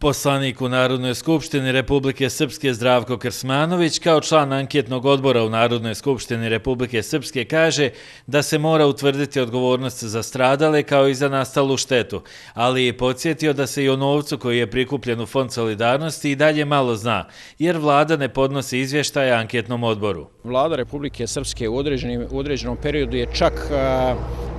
Poslanik u Narodnoj skupštini Republike Srpske Zdravko Krsmanović kao član anketnog odbora u Narodnoj skupštini Republike Srpske kaže da se mora utvrditi odgovornost za stradale kao i za nastalu štetu, ali je podsjetio da se i o novcu koji je prikupljen u Fond Solidarnosti i dalje malo zna, jer vlada ne podnosi izvještaje anketnom odboru. Vlada Republike Srpske u određenom periodu je čak...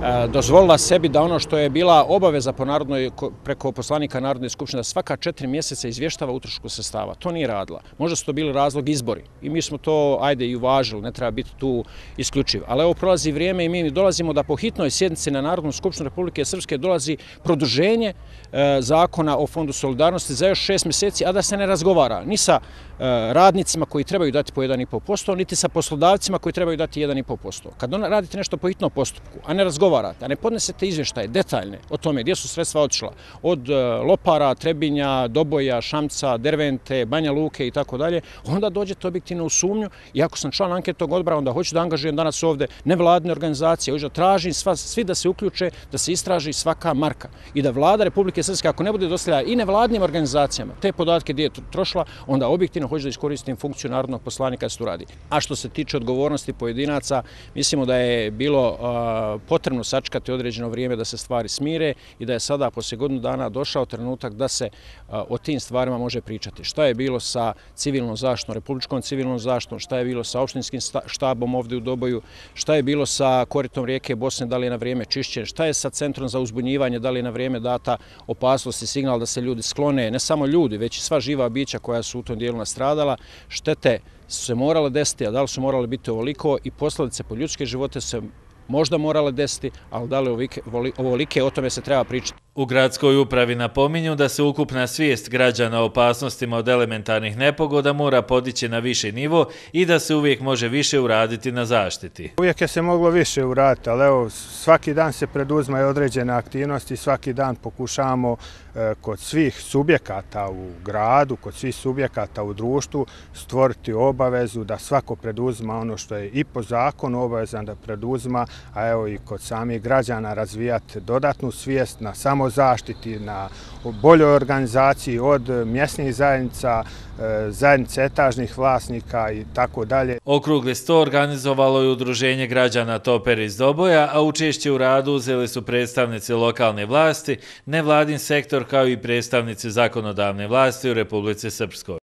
E, dozvolila sebi da ono što je bila obaveza po narodnoj, preko poslanika Narodne skupštine da svaka četiri mjeseca izvještava utrošku sestava. To nije radila. Možda su to bili razlog izbori. I mi smo to, ajde, i uvažili, ne treba biti tu isključiv. Ali evo prolazi vrijeme i mi dolazimo da po hitnoj sjednici na Narodnu skupštinu Republike Srpske dolazi produženje e, zakona o Fondu solidarnosti za još šest mjeseci, a da se ne razgovara ni sa e, radnicima koji trebaju dati po 1,5%, niti sa poslodavcima koji trebaju dati 1,5%. Kad radite nešto po hitnom postupku, a ne razgovara, odgovarate, a ne podnesete izvještaje detaljne o tome gdje su sredstva otišla, od e, Lopara, Trebinja, Doboja, Šamca, Dervente, Banja Luke i tako dalje, onda dođete objektivno u sumnju i ako sam član anketog odbora, onda hoću da angažujem danas ovde nevladne organizacije, hoću da tražim svi da se uključe, da se istraži svaka marka i da vlada Republike Srpske, ako ne bude dostavljala i nevladnim organizacijama te podatke gdje je trošla, onda objektivno hoću da iskoristim funkciju narodnog poslanika da se tu radi. A što se tiče odgovornosti pojedinaca, mislimo da je bilo e, potrebno naravno sačkati određeno vrijeme da se stvari smire i da je sada poslije godinu dana došao trenutak da se o tim stvarima može pričati. Šta je bilo sa civilnom zaštom, republičkom civilnom zaštom, šta je bilo sa opštinskim štabom ovdje u Doboju, šta je bilo sa koritom rijeke Bosne, da li je na vrijeme čišćen, šta je sa centrom za uzbunjivanje, da li je na vrijeme data opasnost i signal da se ljudi sklone, ne samo ljudi, već i sva živa bića koja su u tom dijelu nastradala, štete su se morale desiti, a da li su morale biti ovoliko i posledice po ljudske živote su se možda morala desiti, ali da li ovolike, ovolike o tome se treba pričati. U gradskoj upravi napominju da se ukupna svijest građana o opasnostima od elementarnih nepogoda mora podići na više nivo i da se uvijek može više uraditi na zaštiti. Uvijek je se moglo više uraditi, ali evo, svaki dan se preduzmaju određene aktivnosti, svaki dan pokušamo e, kod svih subjekata u gradu, kod svih subjekata u društvu stvoriti obavezu da svako preduzma ono što je i po zakonu obavezan da preduzma, a evo i kod samih građana razvijati dodatnu svijest na samo zaštiti, na boljoj organizaciji od mjesnih zajednica, e, zajednice etažnih vlasnika i tako dalje. Okrugli sto organizovalo je udruženje građana Toper iz Doboja, a učešće u radu uzeli su predstavnici lokalne vlasti, nevladin sektor kao i predstavnici zakonodavne vlasti u Republici Srpskoj.